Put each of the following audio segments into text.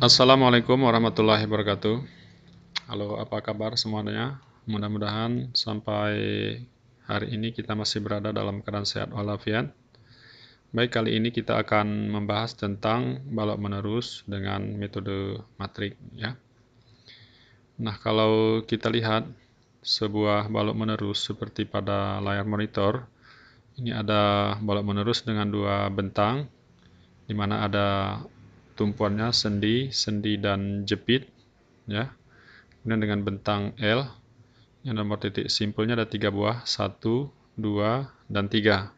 Assalamualaikum warahmatullahi wabarakatuh. Halo, apa kabar semuanya? Mudah-mudahan sampai hari ini kita masih berada dalam keadaan sehat walafiat. Baik, kali ini kita akan membahas tentang balok menerus dengan metode matrik ya. Nah, kalau kita lihat sebuah balok menerus seperti pada layar monitor, ini ada balok menerus dengan dua bentang di mana ada tumpuannya sendi, sendi dan jepit ya. Kemudian dengan bentang L yang nomor titik simpulnya ada tiga buah, satu, dua, dan tiga.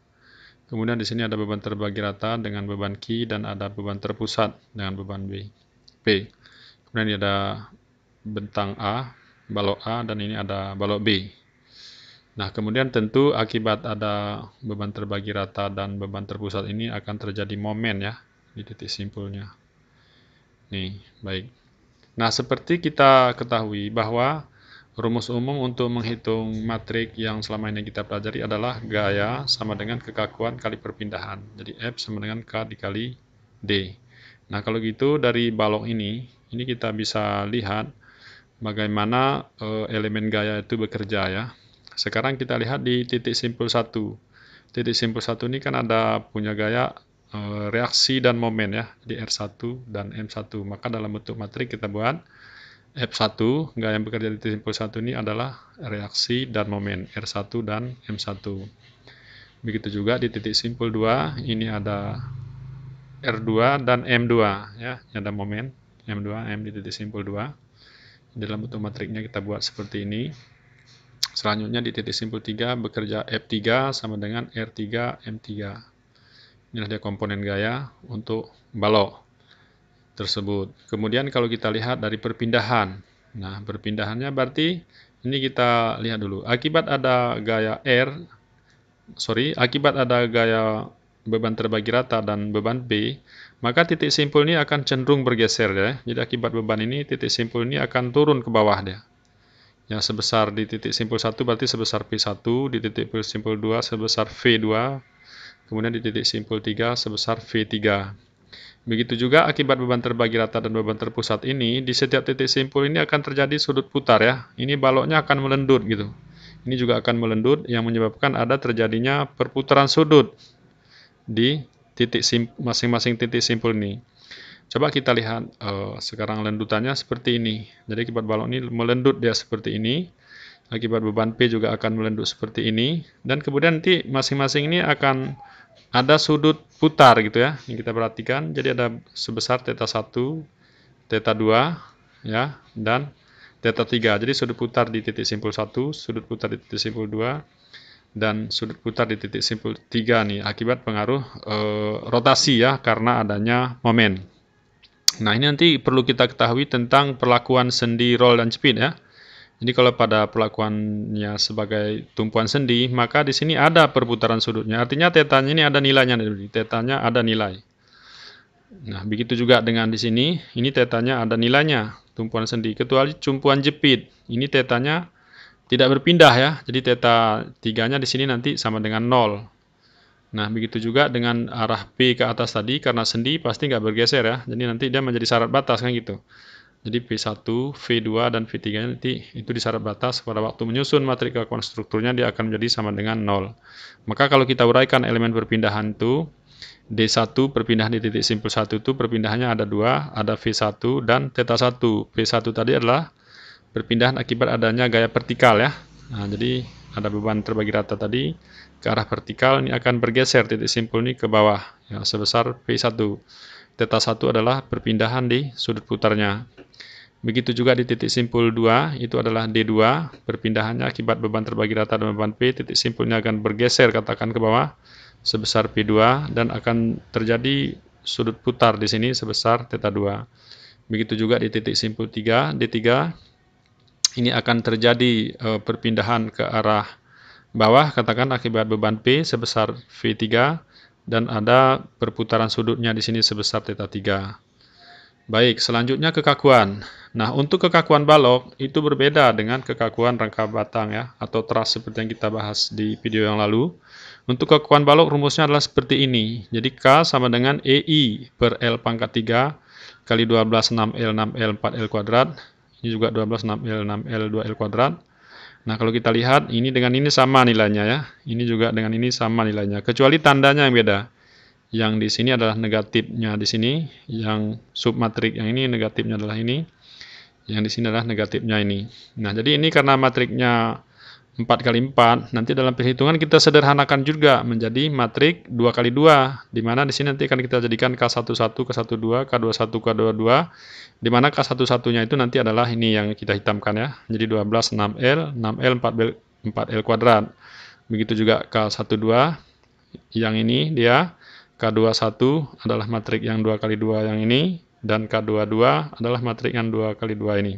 Kemudian di sini ada beban terbagi rata dengan beban Q dan ada beban terpusat dengan beban B. P. Kemudian ada bentang A, balok A, dan ini ada balok B. Nah, kemudian tentu akibat ada beban terbagi rata dan beban terpusat ini akan terjadi momen ya di titik simpulnya. Nih, baik. Nah, seperti kita ketahui bahwa rumus umum untuk menghitung matrik yang selama ini kita pelajari adalah gaya sama dengan kekakuan kali perpindahan. Jadi F sama dengan K dikali D. Nah, kalau gitu dari balok ini, ini kita bisa lihat bagaimana e, elemen gaya itu bekerja ya. Sekarang kita lihat di titik simpul 1. Titik simpul 1 ini kan ada punya gaya Eh, reaksi dan momen ya, di R1 dan M1. Maka dalam bentuk matrik kita buat F1, enggak yang bekerja di simpul 1 ini adalah reaksi dan momen R1 dan M1. Begitu juga di titik simpul 2, ini ada R2 dan M2 ya, ada momen M2, M di titik simpul 2. Dalam bentuk matriknya kita buat seperti ini. Selanjutnya di titik simpul 3 bekerja F3 sama dengan R3, M3 inilah dia komponen gaya untuk balok tersebut. Kemudian kalau kita lihat dari perpindahan, nah perpindahannya berarti ini kita lihat dulu. Akibat ada gaya R, sorry, akibat ada gaya beban terbagi rata dan beban B, maka titik simpul ini akan cenderung bergeser ya. Jadi akibat beban ini titik simpul ini akan turun ke bawah dia. Yang sebesar di titik simpul 1 berarti sebesar P1, di titik simpul 2 sebesar V2, kemudian di titik simpul 3 sebesar V3. Begitu juga akibat beban terbagi rata dan beban terpusat ini, di setiap titik simpul ini akan terjadi sudut putar ya. Ini baloknya akan melendut gitu. Ini juga akan melendut yang menyebabkan ada terjadinya perputaran sudut di titik masing-masing titik simpul ini. Coba kita lihat uh, sekarang lendutannya seperti ini. Jadi akibat balok ini melendut dia seperti ini. Akibat beban P juga akan melendut seperti ini. Dan kemudian nanti masing-masing ini akan ada sudut putar gitu ya ini kita perhatikan jadi ada sebesar theta 1 theta 2 ya dan theta 3 jadi sudut putar di titik simpul 1 sudut putar di titik simpul 2 dan sudut putar di titik simpul 3 nih akibat pengaruh e, rotasi ya karena adanya momen nah ini nanti perlu kita ketahui tentang perlakuan sendi roll dan jepit ya jadi kalau pada pelakuannya sebagai tumpuan sendi, maka di sini ada perputaran sudutnya. Artinya tetanya ini ada nilainya, tetanya ada nilai. Nah, begitu juga dengan di sini, ini tetanya ada nilainya, tumpuan sendi. Kecuali tumpuan jepit, ini tetanya tidak berpindah ya. Jadi teta tiganya di sini nanti sama dengan nol. Nah, begitu juga dengan arah P ke atas tadi, karena sendi pasti nggak bergeser ya. Jadi nanti dia menjadi syarat batas kan gitu. Jadi V1, V2, dan V3 nanti itu syarat batas pada waktu menyusun matrik kekuatan strukturnya dia akan menjadi sama dengan 0. Maka kalau kita uraikan elemen perpindahan itu, D1 perpindahan di titik simpul 1 itu perpindahannya ada dua, ada V1 dan theta 1 V1 tadi adalah perpindahan akibat adanya gaya vertikal ya. Nah, jadi ada beban terbagi rata tadi ke arah vertikal ini akan bergeser titik simpul ini ke bawah ya, sebesar V1 teta 1 adalah perpindahan di sudut putarnya. Begitu juga di titik simpul 2, itu adalah D2, perpindahannya akibat beban terbagi rata dan beban P, titik simpulnya akan bergeser katakan ke bawah sebesar P2 dan akan terjadi sudut putar di sini sebesar teta 2. Begitu juga di titik simpul 3, D3, ini akan terjadi e, perpindahan ke arah bawah katakan akibat beban P sebesar V3 dan ada perputaran sudutnya di sini sebesar theta 3. Baik, selanjutnya kekakuan. Nah, untuk kekakuan balok itu berbeda dengan kekakuan rangka batang ya atau teras seperti yang kita bahas di video yang lalu. Untuk kekakuan balok rumusnya adalah seperti ini. Jadi K sama dengan EI per L pangkat 3 kali 12 6L 6L 4L kuadrat. Ini juga 12 6L 6L 2L kuadrat Nah, kalau kita lihat ini dengan ini sama nilainya ya. Ini juga dengan ini sama nilainya, kecuali tandanya yang beda. Yang di sini adalah negatifnya di sini, yang submatrik yang ini negatifnya adalah ini. Yang di sini adalah negatifnya ini. Nah, jadi ini karena matriknya 4 kali 4. Nanti dalam perhitungan kita sederhanakan juga menjadi matrik 2 kali 2. Di mana di sini nanti akan kita jadikan K11, K12, K21, K22. Di mana K11-nya itu nanti adalah ini yang kita hitamkan ya. Jadi 12, 6L, 6L, 4L, 4L kuadrat. Begitu juga K12 yang ini dia. K21 adalah matrik yang 2 kali 2 yang ini. Dan K22 adalah matrik yang 2 kali 2 ini.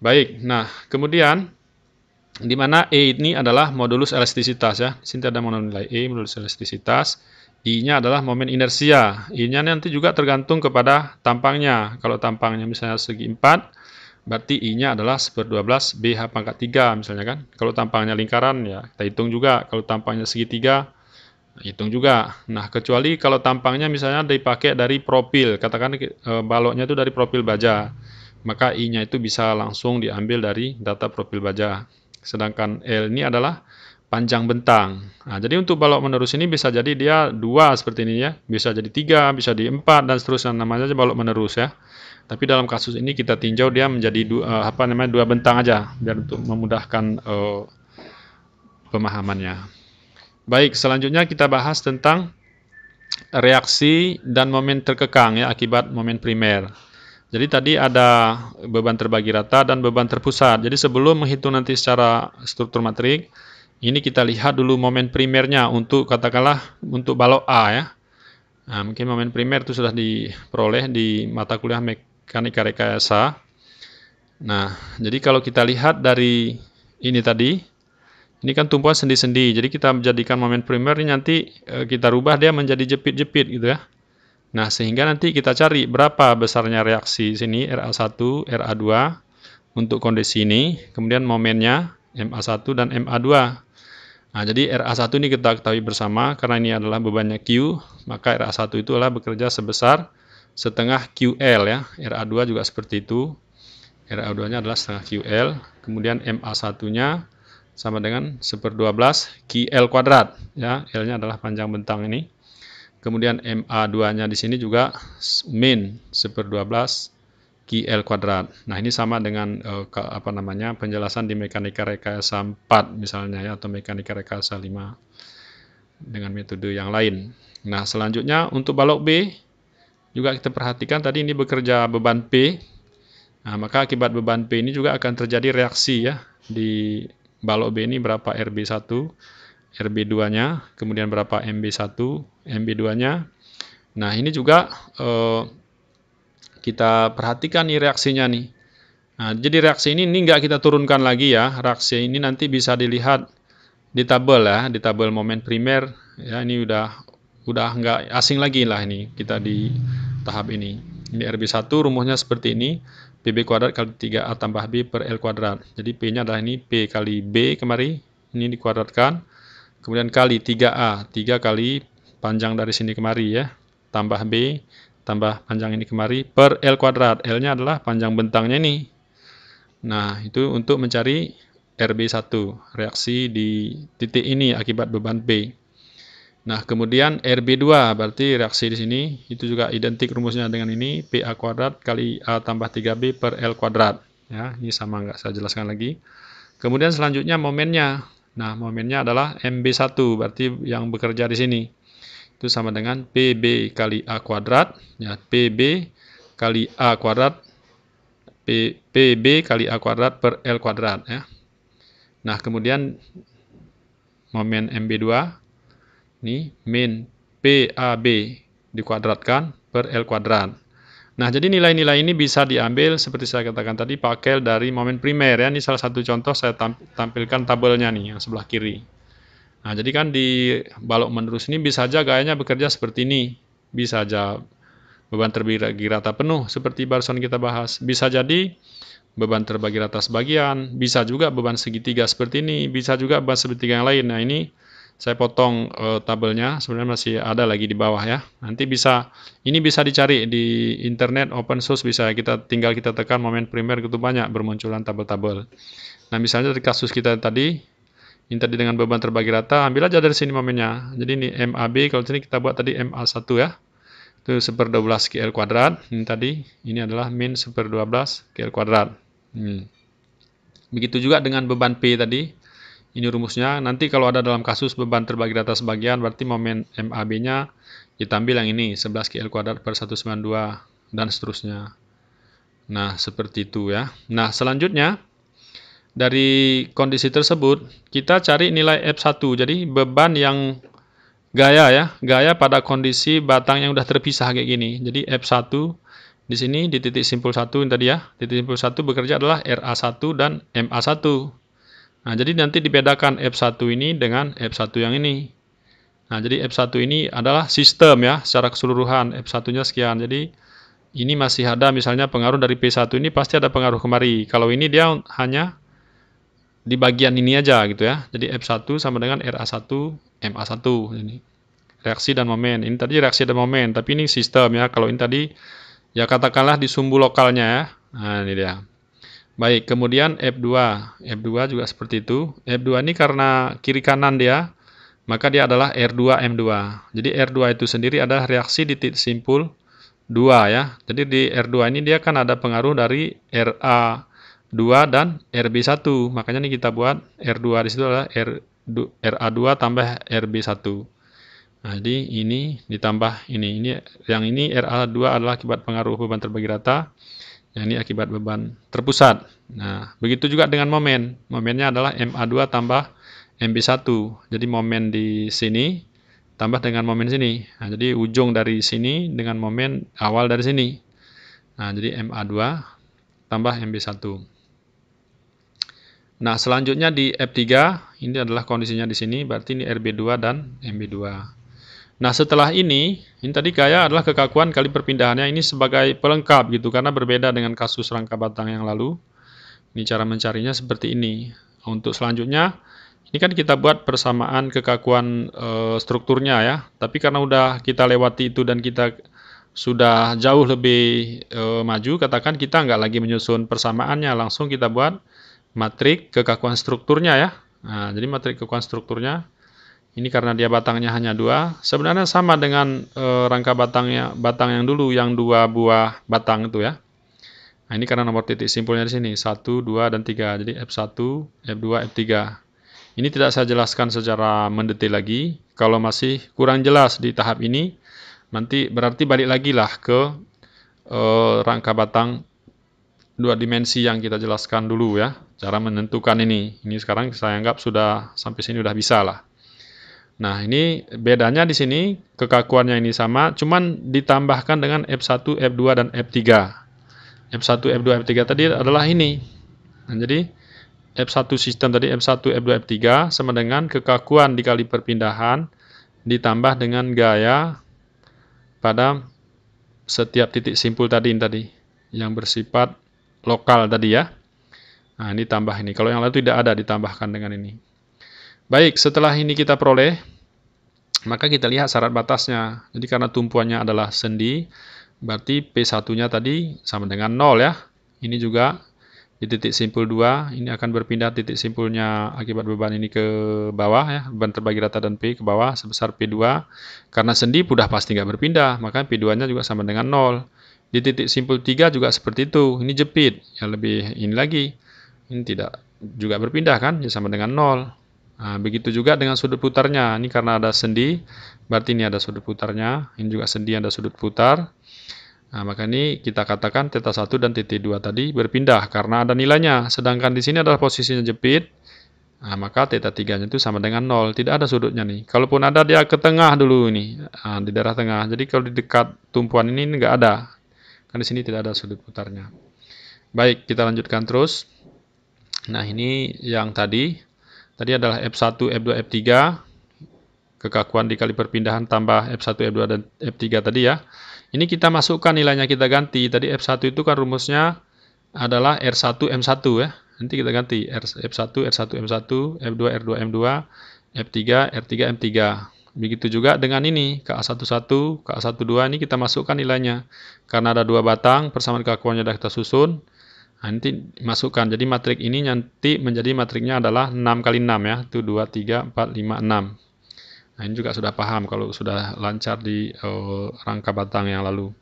Baik, nah kemudian di mana E ini adalah modulus elastisitas ya. Di sini ada nilai E modulus elastisitas. I-nya adalah momen inersia. I-nya nanti juga tergantung kepada tampangnya. Kalau tampangnya misalnya segi 4, berarti I-nya adalah 1 per 12 BH pangkat 3 misalnya kan. Kalau tampangnya lingkaran ya kita hitung juga. Kalau tampangnya segi 3, hitung juga. Nah, kecuali kalau tampangnya misalnya dipakai dari profil. Katakan e, baloknya itu dari profil baja. Maka I-nya itu bisa langsung diambil dari data profil baja sedangkan L ini adalah panjang bentang. Nah, jadi untuk balok menerus ini bisa jadi dia dua seperti ini ya, bisa jadi tiga, bisa di empat dan seterusnya namanya aja balok menerus ya. Tapi dalam kasus ini kita tinjau dia menjadi dua, eh, apa namanya dua bentang aja biar untuk memudahkan uh, pemahamannya. Baik, selanjutnya kita bahas tentang reaksi dan momen terkekang ya akibat momen primer. Jadi tadi ada beban terbagi rata dan beban terpusat. Jadi sebelum menghitung nanti secara struktur matrik, ini kita lihat dulu momen primernya untuk katakanlah untuk balok A ya. Nah, mungkin momen primer itu sudah diperoleh di mata kuliah mekanika rekayasa. Nah, jadi kalau kita lihat dari ini tadi, ini kan tumpuan sendi-sendi. Jadi kita menjadikan momen primer ini nanti eh, kita rubah dia menjadi jepit-jepit gitu ya. Nah, sehingga nanti kita cari berapa besarnya reaksi sini RA1, RA2 untuk kondisi ini, kemudian momennya MA1 dan MA2. Nah, jadi RA1 ini kita ketahui bersama karena ini adalah bebannya Q, maka RA1 itu adalah bekerja sebesar setengah QL ya. RA2 juga seperti itu. RA2-nya adalah setengah QL, kemudian MA1-nya sama dengan 1/12 QL kuadrat ya. L-nya adalah panjang bentang ini. Kemudian MA2-nya di sini juga min 1 per 12 QL kuadrat. Nah, ini sama dengan eh, apa namanya penjelasan di mekanika rekayasa 4 misalnya ya atau mekanika rekayasa 5 dengan metode yang lain. Nah, selanjutnya untuk balok B juga kita perhatikan tadi ini bekerja beban P. Nah, maka akibat beban P ini juga akan terjadi reaksi ya di balok B ini berapa RB1 RB2-nya, kemudian berapa MB1, MB2-nya. Nah, ini juga eh, kita perhatikan nih reaksinya nih. Nah, jadi reaksi ini ini nggak kita turunkan lagi ya. Reaksi ini nanti bisa dilihat di tabel ya, di tabel momen primer ya ini udah udah nggak asing lagi lah ini kita di tahap ini. Ini RB1 rumusnya seperti ini. PB kuadrat kali 3A tambah B per L kuadrat. Jadi P-nya adalah ini P kali B kemari. Ini dikuadratkan Kemudian kali 3A, 3 kali panjang dari sini kemari ya, tambah B, tambah panjang ini kemari, per L kuadrat. L-nya adalah panjang bentangnya ini. Nah, itu untuk mencari RB1, reaksi di titik ini akibat beban b Nah, kemudian RB2 berarti reaksi di sini itu juga identik rumusnya dengan ini PA kuadrat kali A tambah 3B per L kuadrat. Ya, ini sama nggak saya jelaskan lagi. Kemudian selanjutnya momennya. Nah, momennya adalah MB1, berarti yang bekerja di sini. Itu sama dengan PB kali A kuadrat, ya, PB kali A kuadrat, P, PB kali A kuadrat per L kuadrat, ya. Nah, kemudian momen MB2, ini min PAB dikuadratkan per L kuadrat. Nah, jadi nilai-nilai ini bisa diambil seperti saya katakan tadi pakai dari momen primer ya. Ini salah satu contoh saya tampilkan tabelnya nih yang sebelah kiri. Nah, jadi kan di balok menerus ini bisa aja gayanya bekerja seperti ini. Bisa aja beban terbagi rata penuh seperti barusan kita bahas. Bisa jadi beban terbagi rata sebagian, bisa juga beban segitiga seperti ini, bisa juga beban segitiga yang lain. Nah, ini saya potong uh, tabelnya sebenarnya masih ada lagi di bawah ya nanti bisa ini bisa dicari di internet open source bisa kita tinggal kita tekan momen primer gitu banyak bermunculan tabel-tabel nah misalnya dari kasus kita tadi ini tadi dengan beban terbagi rata ambil aja dari sini momennya jadi ini MAB kalau sini kita buat tadi MA1 ya itu seper 12 KL kuadrat ini tadi ini adalah min seper 12 KL kuadrat hmm. begitu juga dengan beban P tadi ini rumusnya. Nanti kalau ada dalam kasus beban terbagi rata sebagian, berarti momen MAB-nya kita yang ini, 11 KL kuadrat per 192, dan seterusnya. Nah, seperti itu ya. Nah, selanjutnya, dari kondisi tersebut, kita cari nilai F1. Jadi, beban yang gaya ya, gaya pada kondisi batang yang sudah terpisah kayak gini. Jadi, F1 di sini di titik simpul 1 yang tadi ya, titik simpul 1 bekerja adalah RA1 dan MA1. Nah, jadi nanti dibedakan F1 ini dengan F1 yang ini. Nah, jadi F1 ini adalah sistem ya, secara keseluruhan F1-nya sekian. Jadi ini masih ada misalnya pengaruh dari P1 ini pasti ada pengaruh kemari. Kalau ini dia hanya di bagian ini aja gitu ya. Jadi F1 sama dengan RA1, MA1 ini. Reaksi dan momen. Ini tadi reaksi dan momen, tapi ini sistem ya. Kalau ini tadi ya katakanlah di sumbu lokalnya ya. Nah, ini dia. Baik, kemudian F2. F2 juga seperti itu. F2 ini karena kiri kanan dia, maka dia adalah R2 M2. Jadi R2 itu sendiri adalah reaksi di titik simpul 2 ya. Jadi di R2 ini dia kan ada pengaruh dari RA2 dan RB1. Makanya ini kita buat R2 di situ adalah R, RA2 tambah RB1. Nah, jadi ini ditambah ini. Ini yang ini RA2 adalah akibat pengaruh beban terbagi rata Ya, ini akibat beban terpusat. Nah, begitu juga dengan momen. Momennya adalah MA2 tambah MB1. Jadi momen di sini tambah dengan momen sini. Nah, jadi ujung dari sini dengan momen awal dari sini. Nah, jadi MA2 tambah MB1. Nah, selanjutnya di F3, ini adalah kondisinya di sini, berarti ini RB2 dan MB2. Nah setelah ini, ini tadi gaya adalah kekakuan kali perpindahannya ini sebagai pelengkap gitu karena berbeda dengan kasus rangka batang yang lalu. Ini cara mencarinya seperti ini. Untuk selanjutnya, ini kan kita buat persamaan kekakuan e, strukturnya ya. Tapi karena udah kita lewati itu dan kita sudah jauh lebih e, maju, katakan kita nggak lagi menyusun persamaannya, langsung kita buat matrik kekakuan strukturnya ya. Nah, jadi matrik kekakuan strukturnya ini karena dia batangnya hanya dua. Sebenarnya sama dengan e, rangka batangnya batang yang dulu yang dua buah batang itu ya. Nah, ini karena nomor titik simpulnya di sini 1, 2 dan 3. Jadi F1, F2, F3. Ini tidak saya jelaskan secara mendetail lagi. Kalau masih kurang jelas di tahap ini, nanti berarti balik lagi lah ke e, rangka batang dua dimensi yang kita jelaskan dulu ya. Cara menentukan ini. Ini sekarang saya anggap sudah sampai sini sudah bisa lah. Nah, ini bedanya di sini kekakuannya ini sama, cuman ditambahkan dengan F1, F2 dan F3. F1, F2, F3 tadi adalah ini. Nah, jadi F1 sistem tadi F1, F2, F3 sama dengan kekakuan dikali perpindahan ditambah dengan gaya pada setiap titik simpul tadi tadi yang bersifat lokal tadi ya. Nah, ini tambah ini. Kalau yang lain tidak ada ditambahkan dengan ini. Baik, setelah ini kita peroleh, maka kita lihat syarat batasnya. Jadi karena tumpuannya adalah sendi, berarti P1-nya tadi sama dengan 0 ya. Ini juga di titik simpul 2, ini akan berpindah titik simpulnya akibat beban ini ke bawah ya, beban terbagi rata dan P ke bawah sebesar P2. Karena sendi sudah pasti nggak berpindah, maka P2-nya juga sama dengan 0. Di titik simpul 3 juga seperti itu, ini jepit, ya lebih ini lagi. Ini tidak juga berpindah kan, ya sama dengan 0. Nah, begitu juga dengan sudut putarnya. Ini karena ada sendi, berarti ini ada sudut putarnya. Ini juga sendi ada sudut putar. Nah, maka ini kita katakan teta 1 dan titik 2 tadi berpindah karena ada nilainya. Sedangkan di sini adalah posisinya jepit. Nah, maka theta 3 nya itu sama dengan 0. Tidak ada sudutnya nih. Kalaupun ada, dia ke tengah dulu ini. Nah, di daerah tengah. Jadi kalau di dekat tumpuan ini, nggak ada. Kan di sini tidak ada sudut putarnya. Baik, kita lanjutkan terus. Nah, ini yang tadi Tadi adalah F1, F2, F3. Kekakuan dikali perpindahan tambah F1, F2, dan F3 tadi ya. Ini kita masukkan nilainya kita ganti. Tadi F1 itu kan rumusnya adalah R1, M1 ya. Nanti kita ganti F1, R1, M1, F2, R2, M2, F3, R3, M3. Begitu juga dengan ini, KA11, KA12 ini kita masukkan nilainya. Karena ada dua batang, persamaan kekakuannya sudah kita susun nanti masukkan. Jadi matrik ini nanti menjadi matriknya adalah 6 kali 6 ya. Itu 2, 3, 4, 5, 6. Nah, ini juga sudah paham kalau sudah lancar di uh, rangka batang yang lalu.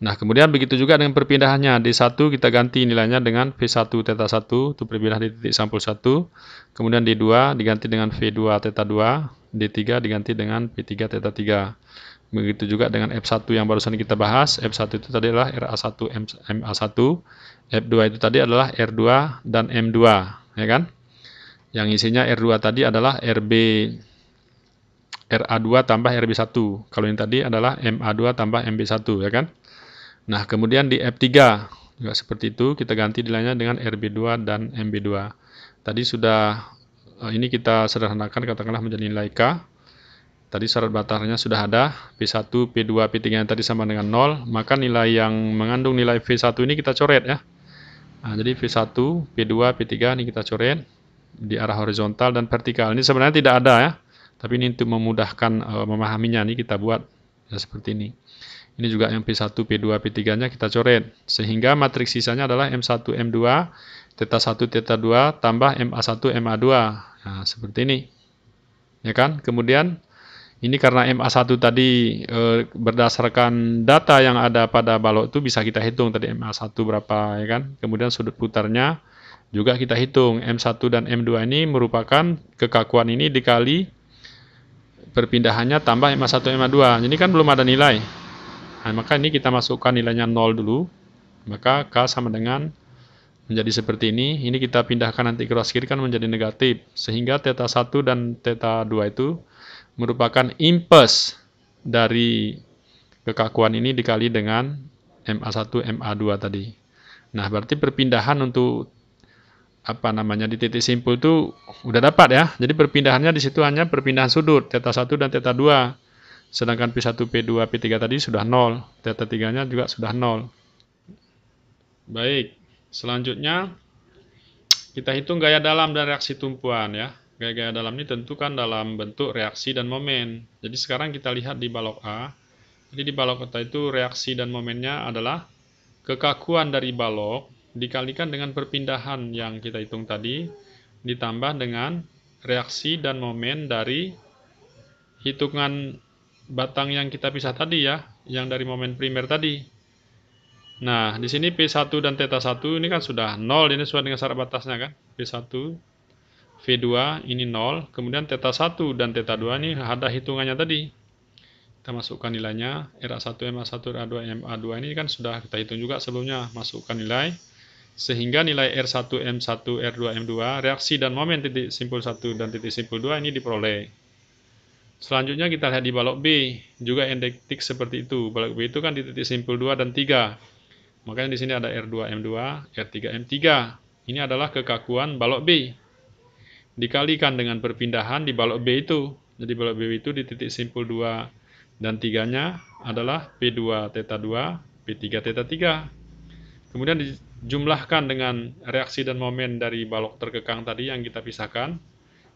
Nah, kemudian begitu juga dengan perpindahannya. D1 kita ganti nilainya dengan V1 teta 1, itu perpindahan di titik sampul 1. Kemudian D2 diganti dengan V2 teta 2, D3 diganti dengan P3 teta 3. Begitu juga dengan F1 yang barusan kita bahas. F1 itu tadi adalah RA1, MA1. F2 itu tadi adalah R2 dan M2, ya kan? Yang isinya R2 tadi adalah RB RA2 tambah RB1. Kalau yang tadi adalah MA2 tambah MB1, ya kan? Nah, kemudian di F3 juga seperti itu, kita ganti nilainya dengan RB2 dan MB2. Tadi sudah eh, ini kita sederhanakan katakanlah menjadi nilai K Tadi syarat batarnya sudah ada, P1, P2, P3 yang tadi sama dengan 0, maka nilai yang mengandung nilai V1 ini kita coret ya. Nah, jadi V1, P2, P3 ini kita coret di arah horizontal dan vertikal. Ini sebenarnya tidak ada ya, tapi ini untuk memudahkan uh, memahaminya ini kita buat ya seperti ini. Ini juga yang P1, P2, P3-nya kita coret. Sehingga matriks sisanya adalah M1, M2, theta 1, theta 2, tambah MA1, MA2. Nah, seperti ini. Ya kan? Kemudian ini karena MA1 tadi e, berdasarkan data yang ada pada balok itu bisa kita hitung tadi MA1 berapa ya kan. Kemudian sudut putarnya juga kita hitung M1 dan M2 ini merupakan kekakuan ini dikali perpindahannya tambah MA1 MA2. Ini kan belum ada nilai. Nah, maka ini kita masukkan nilainya 0 dulu. Maka K sama dengan menjadi seperti ini. Ini kita pindahkan nanti ruas kiri kan menjadi negatif. Sehingga theta 1 dan theta 2 itu merupakan impuls dari kekakuan ini dikali dengan MA1, MA2 tadi. Nah, berarti perpindahan untuk apa namanya di titik simpul itu udah dapat ya. Jadi perpindahannya di situ hanya perpindahan sudut theta 1 dan theta 2. Sedangkan P1, P2, P3 tadi sudah 0, theta 3-nya juga sudah 0. Baik, selanjutnya kita hitung gaya dalam dan reaksi tumpuan ya. Gaya-gaya dalam ini tentukan dalam bentuk reaksi dan momen. Jadi sekarang kita lihat di balok A. Jadi di balok A itu reaksi dan momennya adalah kekakuan dari balok dikalikan dengan perpindahan yang kita hitung tadi ditambah dengan reaksi dan momen dari hitungan batang yang kita pisah tadi ya, yang dari momen primer tadi. Nah, di sini P1 dan teta 1 ini kan sudah 0, ini sesuai dengan syarat batasnya kan. P1 V2 ini 0, kemudian theta 1 dan theta 2 ini ada hitungannya tadi. Kita masukkan nilainya, RA1, m 1 r 2 m 2 ini kan sudah kita hitung juga sebelumnya, masukkan nilai. Sehingga nilai R1, M1, R2, M2, reaksi dan momen titik simpul 1 dan titik simpul 2 ini diperoleh. Selanjutnya kita lihat di balok B, juga endektik seperti itu. Balok B itu kan di titik simpul 2 dan 3. Makanya di sini ada R2, M2, R3, M3. Ini adalah kekakuan balok B dikalikan dengan perpindahan di balok B itu. Jadi balok B itu di titik simpul 2 dan 3-nya adalah P2 teta 2, P3 teta 3. Kemudian dijumlahkan dengan reaksi dan momen dari balok terkekang tadi yang kita pisahkan.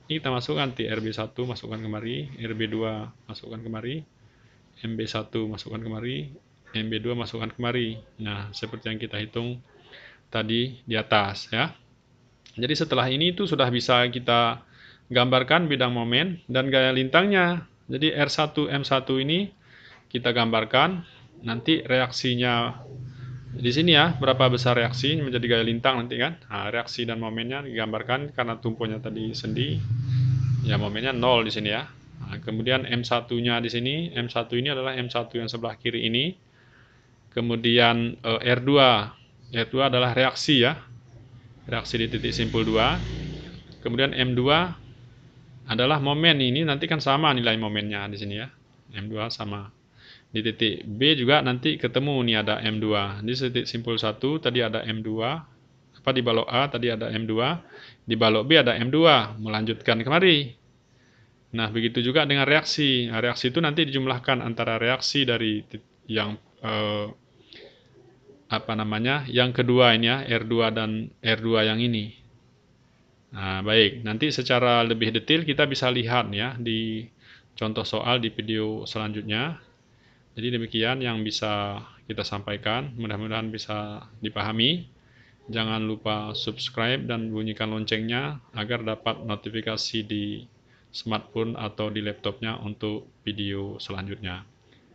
Ini kita masukkan di RB1 masukkan kemari, RB2 masukkan kemari, MB1 masukkan kemari, MB2 masukkan kemari. Nah, seperti yang kita hitung tadi di atas ya. Jadi setelah ini itu sudah bisa kita gambarkan bidang momen dan gaya lintangnya. Jadi R1 M1 ini kita gambarkan nanti reaksinya di sini ya berapa besar reaksi menjadi gaya lintang nanti kan nah, reaksi dan momennya digambarkan karena tumpunya tadi sendi ya momennya nol di sini ya nah, kemudian M1 nya di sini M1 ini adalah M1 yang sebelah kiri ini kemudian R2 eh, R2 adalah reaksi ya reaksi di titik simpul 2. Kemudian M2 adalah momen ini nanti kan sama nilai momennya di sini ya. M2 sama. Di titik B juga nanti ketemu nih ada M2. Di titik simpul 1 tadi ada M2. Apa di balok A tadi ada M2. Di balok B ada M2. Melanjutkan kemari. Nah, begitu juga dengan reaksi. Nah, reaksi itu nanti dijumlahkan antara reaksi dari yang eh, apa namanya yang kedua ini ya R2 dan R2 yang ini nah baik nanti secara lebih detail kita bisa lihat ya di contoh soal di video selanjutnya jadi demikian yang bisa kita sampaikan mudah-mudahan bisa dipahami jangan lupa subscribe dan bunyikan loncengnya agar dapat notifikasi di smartphone atau di laptopnya untuk video selanjutnya